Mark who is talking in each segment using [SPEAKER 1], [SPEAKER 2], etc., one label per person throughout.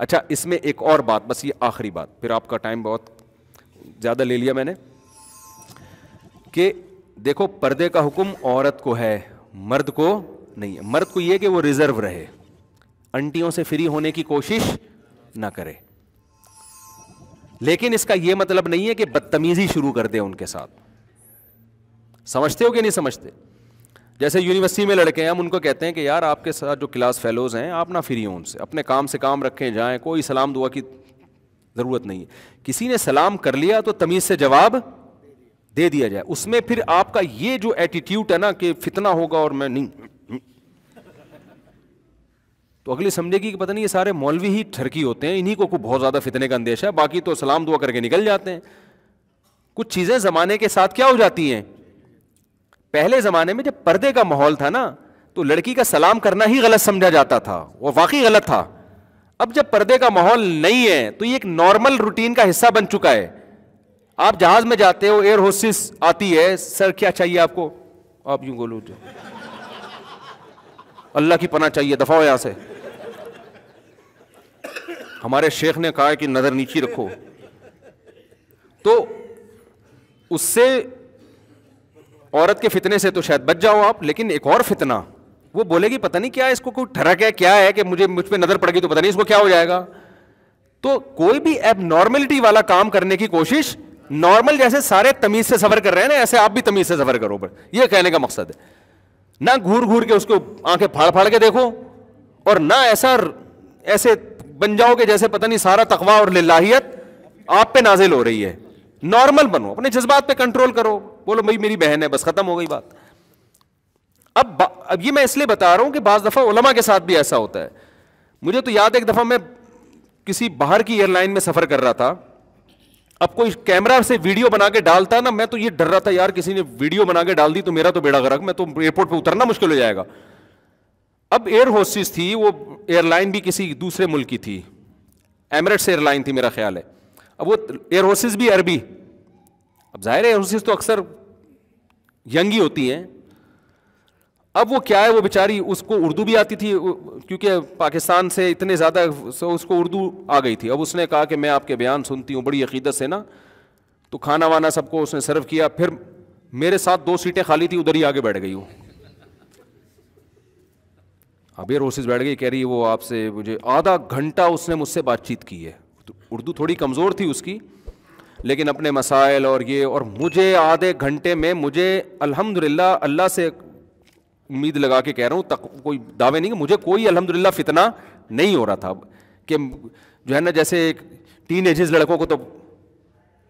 [SPEAKER 1] अच्छा इसमें एक और बात बस ये आखिरी बात फिर आपका टाइम बहुत ज़्यादा ले लिया मैंने कि देखो पर्दे का हुक्म औरत को है मर्द को नहीं है मर्द को यह कि वो रिजर्व रहे अंटियों से फ्री होने की कोशिश ना करे लेकिन इसका यह मतलब नहीं है कि बदतमीजी शुरू कर दे उनके साथ समझते हो कि नहीं समझते जैसे यूनिवर्सिटी में लड़के हैं हम उनको कहते हैं कि यार आपके साथ जो क्लास फेलोज़ हैं आप ना फ्री हों उनसे अपने काम से काम रखें जाएं कोई सलाम दुआ की ज़रूरत नहीं है किसी ने सलाम कर लिया तो तमीज़ से जवाब दे दिया जाए उसमें फिर आपका ये जो एटीट्यूड है ना कि फितना होगा और मैं नहीं तो अगली समझेगी कि पता नहीं ये सारे मौलवी ही ठरकी होते हैं इन्हीं को को बहुत ज़्यादा फितने का अंदेशा है बाकी तो सलाम दुआ करके निकल जाते हैं कुछ चीज़ें ज़माने के साथ क्या हो जाती हैं पहले ज़माने में जब पर्दे का माहौल था ना तो लड़की का सलाम करना ही गलत समझा जाता था और वाकई गलत था अब जब पर्दे का माहौल नहीं है तो ये एक नॉर्मल रूटीन का हिस्सा बन चुका है आप जहाज में जाते हो एयर होस्टिस आती है सर क्या चाहिए आपको आप यूं बोलो जो अल्लाह की पना चाहिए दफाओ यहां से हमारे शेख ने कहा कि नजर नीचे रखो तो उससे औरत के फितने से तो शायद बच जाओ आप लेकिन एक और फितना वो बोलेगी पता नहीं क्या है इसको कोई ठरक है क्या है कि मुझे मुझ पर नज़र पड़ेगी तो पता नहीं इसको क्या हो जाएगा तो कोई भी एबनॉर्मेलिटी वाला काम करने की कोशिश नॉर्मल जैसे सारे तमीज से सफर कर रहे हैं ना ऐसे आप भी तमीज से सफर करो पर यह कहने का मकसद है ना घूर घूर के उसको आंखें फाड़ फाड़ के देखो और ना ऐसा ऐसे बन जाओ कि जैसे पता नहीं सारा तकवा और लाहियत आप पे नाजिल हो रही है नॉर्मल बनो अपने जज्बात पे कंट्रोल करो बोलो भाई मेरी बहन है बस खत्म हो गई बात अब बा, अब ये मैं इसलिए बता रहा हूं कि बाज दफा उलमा के साथ भी ऐसा होता है मुझे तो याद एक दफा मैं किसी बाहर की एयरलाइन में सफर कर रहा था अब कोई कैमरा से वीडियो बना के डालता ना मैं तो ये डर रहा था यार किसी ने वीडियो बना के डाल दी तो मेरा तो बेड़ा गर्क मैं तो एयरपोर्ट पर उतरना मुश्किल हो जाएगा अब एयर होस्टिस थी वो एयरलाइन भी किसी दूसरे मुल्क की थी एमरेट्स एयरलाइन थी मेरा ख्याल है अब वो एयर होस्टिस भी अरबी अब जाहिर है हॉर्सेस तो अक्सर यंग ही होती हैं अब वो क्या है वो बेचारी उसको उर्दू भी आती थी क्योंकि पाकिस्तान से इतने ज़्यादा उसको उर्दू आ गई थी अब उसने कहा कि मैं आपके बयान सुनती हूँ बड़ी अकीदत से ना तो खाना वाना सबको उसने सर्व किया फिर मेरे साथ दो सीटें खाली थी उधर ही आगे बैठ गई वो अबेर रोसिस बैठ गई कह रही वो आपसे मुझे आधा घंटा उसने मुझसे बातचीत की है तो उर्दू थोड़ी कमज़ोर थी उसकी लेकिन अपने मसाइल और ये और मुझे आधे घंटे में मुझे अल्हम्दुलिल्लाह अल्लाह से उम्मीद लगा के कह रहा हूँ तक कोई दावे नहीं कि मुझे कोई अल्हम्दुलिल्लाह फितना नहीं हो रहा था कि जो है ना जैसे एक टीन एजेस लड़कों को तो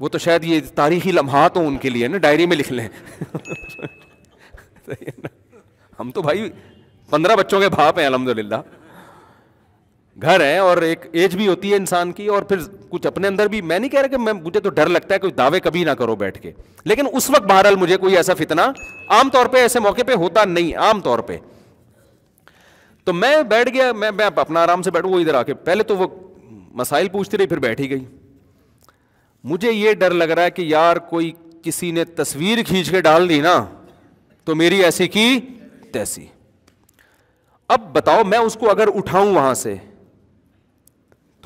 [SPEAKER 1] वो तो शायद ये तारीखी लम्हा तो उनके लिए ना डायरी में लिख लें हम तो भाई पंद्रह बच्चों के भाप हैं अलहमदिल्ला घर है और एक एज भी होती है इंसान की और फिर कुछ अपने अंदर भी मैं नहीं कह रहा कि मैं मुझे तो डर लगता है कोई दावे कभी ना करो बैठ के लेकिन उस वक्त बहरहाल मुझे कोई ऐसा फितना आमतौर पे ऐसे मौके पे होता नहीं आमतौर पे तो मैं बैठ गया मैं मैं अपना आराम से बैठूँ वो इधर आके पहले तो वो मसाइल पूछती रही फिर बैठ ही गई मुझे ये डर लग रहा है कि यार कोई किसी ने तस्वीर खींच के डाल दी ना तो मेरी ऐसी की तैसी अब बताओ मैं उसको अगर उठाऊं वहां से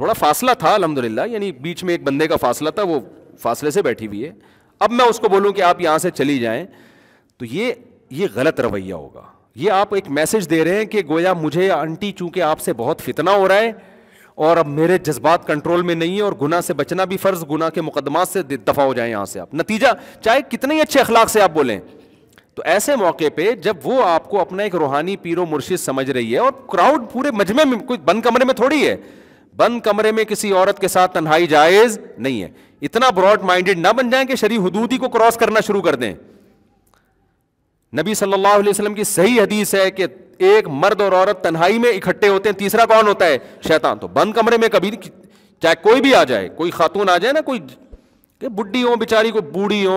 [SPEAKER 1] थोड़ा फासला था अलहमदिल्ला यानी बीच में एक बंदे का फासला था वो फासले से बैठी हुई है अब मैं उसको बोलूँ कि आप यहाँ से चली जाएँ तो ये ये गलत रवैया होगा ये आप एक मैसेज दे रहे हैं कि गोया मुझे आंटी चूंकि आपसे बहुत फितना हो रहा है और अब मेरे जज्बात कंट्रोल में नहीं है और गुना से बचना भी फ़र्ज़ गुना के मुकदमा से दफ़ा हो जाए यहां से आप नतीजा चाहे कितने ही अच्छे अखलाक से आप बोलें तो ऐसे मौके पे जब वो आपको अपना एक रूहानी पीरो मुर्शिद समझ रही है और क्राउड पूरे मजमे में कोई बंद कमरे में थोड़ी है बंद कमरे में किसी औरत के साथ तन्हाई जायज नहीं है इतना ब्रॉड माइंडेड ना बन जाए कि शरी हदूदी को क्रॉस करना शुरू कर दें नबी सल्लल्लाहु अलैहि वसल्लम की सही हदीस है कि एक मर्द और औरत तन्हाई में इकट्ठे होते हैं तीसरा कौन होता है शैतान तो बंद कमरे में कभी चाहे कोई भी आ जाए कोई खातून आ जाए ना कोई बुढ़ी हो बेचारी कोई बूढ़ी हो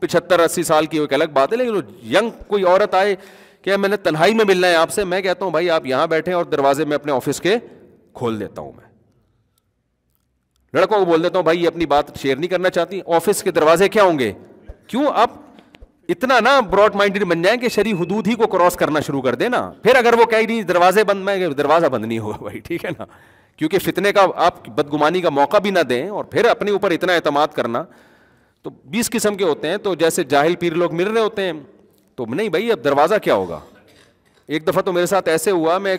[SPEAKER 1] पिछहत्तर अस्सी साल की एक अलग बात है लेकिन यंग कोई औरत आए क्या मैंने तन्हाई में मिलना है आपसे मैं कहता हूँ भाई आप यहाँ बैठे और दरवाजे में अपने ऑफिस के खोल देता हूं मैं लड़कों को बोल देता हूं भाई ये अपनी बात शेयर नहीं करना चाहती ऑफिस के दरवाजे क्या होंगे क्यों आप इतना ना ब्रॉड माइंडेड बन जाए कि शरीर हदूद ही को क्रॉस करना शुरू कर देना फिर अगर वो कह रही दरवाजे बंद में दरवाजा बंद नहीं होगा भाई ठीक है ना क्योंकि फितने का आप बदगुमानी का मौका भी ना दें और फिर अपने ऊपर इतना अतमाद करना तो बीस किस्म के होते हैं तो जैसे जाहिल पीर लोग मिल रहे होते हैं तो नहीं भाई अब दरवाज़ा क्या होगा एक दफ़ा तो मेरे साथ ऐसे हुआ मैं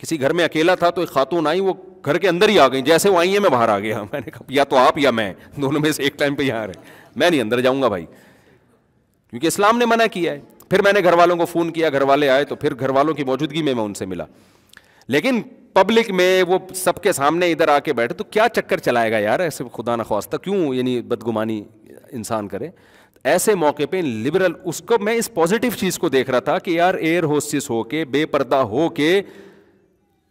[SPEAKER 1] किसी घर में अकेला था तो एक खातून आई वो घर के अंदर ही आ गई जैसे वो आई है मैं बाहर आ गया मैंने कहा या तो आप या मैं दोनों में से एक टाइम पे यहाँ रहे मैं नहीं अंदर जाऊँगा भाई क्योंकि इस्लाम ने मना किया है फिर मैंने घर वालों को फ़ोन किया घर वाले आए तो फिर घर वालों की मौजूदगी में मैं उनसे मिला लेकिन पब्लिक में वो सबके सामने इधर आके बैठे तो क्या चक्कर चलाएगा यार ऐसे खुदा न खास्ता क्यों यानी बदगुमानी इंसान करे ऐसे मौके पे लिबरल उसको मैं इस पॉजिटिव चीज़ को देख रहा था कि यार एयर होस्टिस हो के बेपर्दा हो के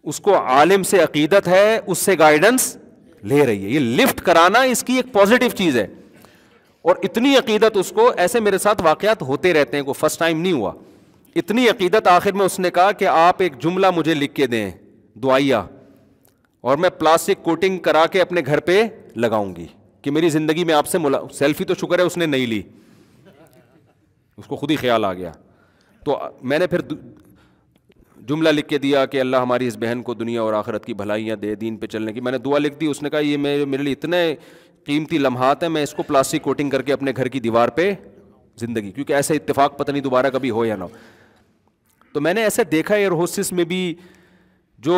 [SPEAKER 1] उसको आलिम से अकीदत है उससे गाइडेंस ले रही है ये लिफ्ट कराना इसकी एक पॉजिटिव चीज़ है और इतनी अकीदत उसको ऐसे मेरे साथ वाक़ात होते रहते हैं को फर्स्ट टाइम नहीं हुआ इतनी अकीदत आखिर में उसने कहा कि आप एक जुमला मुझे लिख के दें दुआया और मैं प्लास्टिक कोटिंग करा के अपने घर पे लगाऊंगी कि मेरी ज़िंदगी में आपसे मुला सेल्फी तो शुक्र है उसने नहीं ली उसको खुद ही ख्याल आ गया तो मैंने फिर जुमला लिख के दिया कि अल्लाह हमारी इस बहन को दुनिया और आखरत की भलाइयाँ दे दीन पे चलने की मैंने दुआ लिख दी उसने कहा ये मेरे मेरे लिए इतने कीमती लम्हात हैं मैं इसको प्लास्टिक कोटिंग करके अपने घर की दीवार पे ज़िंदगी क्योंकि ऐसे इतफाक़ पता नहीं दोबारा कभी हो या ना तो मैंने ऐसे देखा एयर होस्टिस में भी जो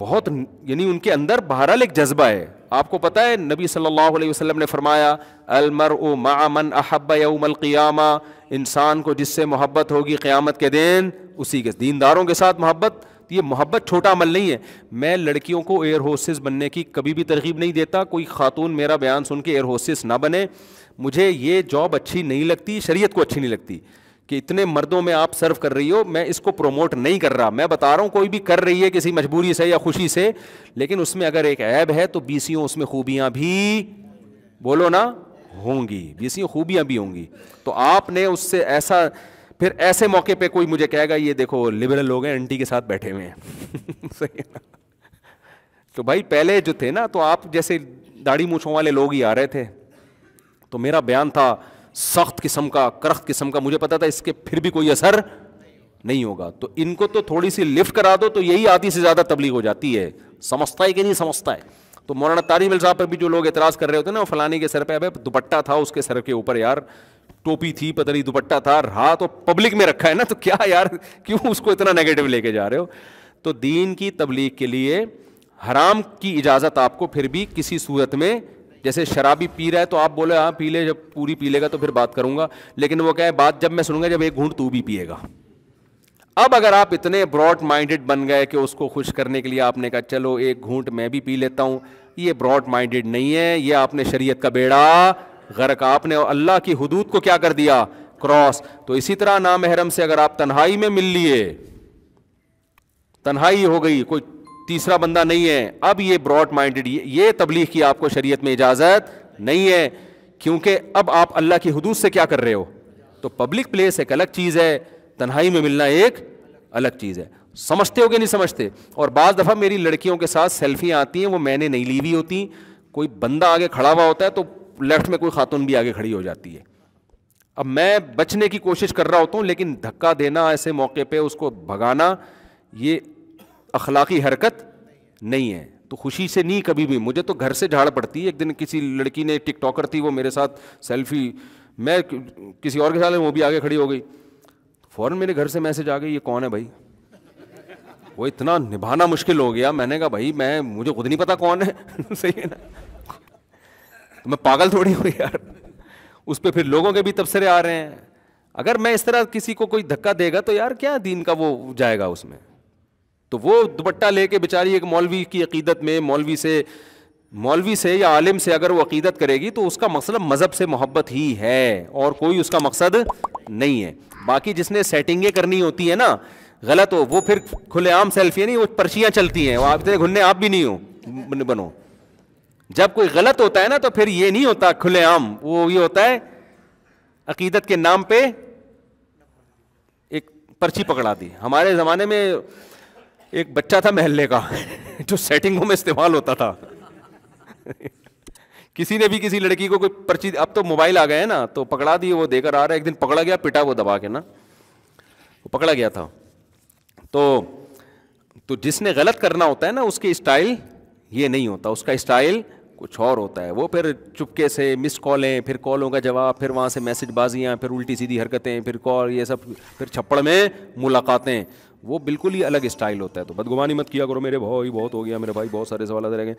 [SPEAKER 1] बहुत यानी उनके अंदर बहरहाल एक जज्बा है आपको पता है नबी सल्लल्लाहु अलैहि वसल्लम ने फरमाया अलमर मामन अहब यौमलक़ियामा इंसान को जिससे मोहब्बत होगी क़्यामत के दिन उसी के दीनदारों के साथ मोहब्बत तो ये मोहब्बत छोटा अमल नहीं है मैं लड़कियों को एयर होस्टेस बनने की कभी भी तरगीब नहीं देता कोई खातून मेरा बयान सुन के एयर होस्टेस ना बने मुझे ये जॉब अच्छी नहीं लगती शरीयत को अच्छी नहीं लगती कि इतने मर्दों में आप सर्व कर रही हो मैं इसको प्रोमोट नहीं कर रहा मैं बता रहा हूं कोई भी कर रही है किसी मजबूरी से या खुशी से लेकिन उसमें अगर एक ऐब है तो बीसियों उसमें खूबियां भी बोलो ना होंगी बी बीसियों खूबियां भी होंगी तो आपने उससे ऐसा फिर ऐसे मौके पे कोई मुझे कहेगा ये देखो लिबरल लोग हैं एंटी के साथ बैठे हुए हैं सही ना तो भाई पहले जो थे ना तो आप जैसे दाढ़ी मूछों वाले लोग ही आ रहे थे तो मेरा बयान था सख्त किस्म का करख्त किस्म का मुझे पता था इसके फिर भी कोई असर नहीं होगा तो इनको तो थोड़ी सी लिफ्ट करा दो तो यही आधी से ज़्यादा तबलीग हो जाती है समझता है कि नहीं समझता है तो मौलाना तारी मिल साहब पर भी जो लोग एतराज़ कर रहे होते हैं ना फलानी के सर पर अब दुपट्टा था उसके सर के ऊपर यार टोपी थी पता नहीं दुपट्टा था रहा तो पब्लिक में रखा है ना तो क्या यार क्यों उसको इतना नेगेटिव लेके जा रहे हो तो दीन की तबलीग के लिए हराम की इजाज़त आपको फिर भी किसी सूरत में जैसे शराबी पी रहा है तो आप बोले हाँ पी ले जब पूरी पी लेगा तो फिर बात करूंगा लेकिन वो क्या बात जब मैं सुनूंगा जब एक घूंट तू भी पिएगा अब अगर आप इतने ब्रॉड माइंडेड बन गए कि उसको खुश करने के लिए आपने कहा चलो एक घूंट मैं भी पी लेता हूं ये ब्रॉड माइंडेड नहीं है यह आपने शरीय का बेड़ा गर्क आपने अल्लाह की हदूद को क्या कर दिया क्रॉस तो इसी तरह नाम नामहरम से अगर आप तन्हाई में मिल लिए तन्हाई हो गई कोई तीसरा बंदा नहीं है अब ये ब्रॉड माइंडेड ये तबलीग की आपको शरीयत में इजाज़त नहीं है क्योंकि अब आप अल्लाह की हदूद से क्या कर रहे हो तो पब्लिक प्लेस एक अलग चीज़ है तन्हाई में मिलना एक अलग चीज़ है समझते हो कि नहीं समझते और बज़ दफ़ा मेरी लड़कियों के साथ सेल्फियाँ आती हैं वो मैंने नहीं ली हुई होती कोई बंदा आगे खड़ा हुआ होता है तो लेफ्ट में कोई खातून भी आगे खड़ी हो जाती है अब मैं बचने की कोशिश कर रहा होता हूँ लेकिन धक्का देना ऐसे मौके पे उसको भगाना ये अखलाकी हरकत नहीं है तो खुशी से नहीं कभी भी मुझे तो घर से झाड़ पड़ती है एक दिन किसी लड़की ने टिकटॉकर थी वो मेरे साथ सेल्फी मैं किसी और के साथ वो भी आगे खड़ी हो गई फ़ौर मेरे घर से मैसेज आ गई ये कौन है भाई वो इतना निभाना मुश्किल हो गया मैंने कहा भाई मैं मुझे खुद नहीं पता कौन है सही है ना तो मैं पागल थोड़ी हूँ यार उस पर फिर लोगों के भी तबसरे आ रहे हैं अगर मैं इस तरह किसी को कोई धक्का देगा तो यार क्या दीन का वो जाएगा उसमें तो वो दुपट्टा लेके बेचारी एक मौलवी की अकीदत में मौलवी से मौलवी से या आलिम से अगर वो अकीदत करेगी तो उसका मकसद मज़हब से मोहब्बत ही है और कोई उसका मकसद नहीं है बाकी जिसने सेटिंगे करनी होती है ना गलत हो वो फिर खुलेआम सेल्फी नहीं वो पर्चियां चलती हैं वो आप इतने घुलने आप भी नहीं हो बनो जब कोई गलत होता है ना तो फिर ये नहीं होता खुलेआम वो ये होता है अकीदत के नाम पे एक पर्ची पकड़ा दी हमारे ज़माने में एक बच्चा था महल्ले का जो सेटिंगों में इस्तेमाल होता था किसी ने भी किसी लड़की को कोई पर्ची अब तो मोबाइल आ गए ना तो पकड़ा दिए वो देकर आ रहा है एक दिन पकड़ा गया पिटा वो दबा के ना वो पकड़ा गया था तो तो जिसने गलत करना होता है ना उसकी स्टाइल ये नहीं होता उसका स्टाइल कुछ और होता है वो फिर चुपके से मिस कॉलें फिर कॉलों का जवाब फिर वहाँ से मैसेज बाजियाँ फिर उल्टी सीधी हरकतें फिर कॉल ये सब फिर छप्पड़ में मुलाकातें वो बिल्कुल ही अलग स्टाइल होता है तो बदगुमानी मत किया करो मेरे भाई बहुत हो गया मेरे भाई बहुत सारे सवाल रह गए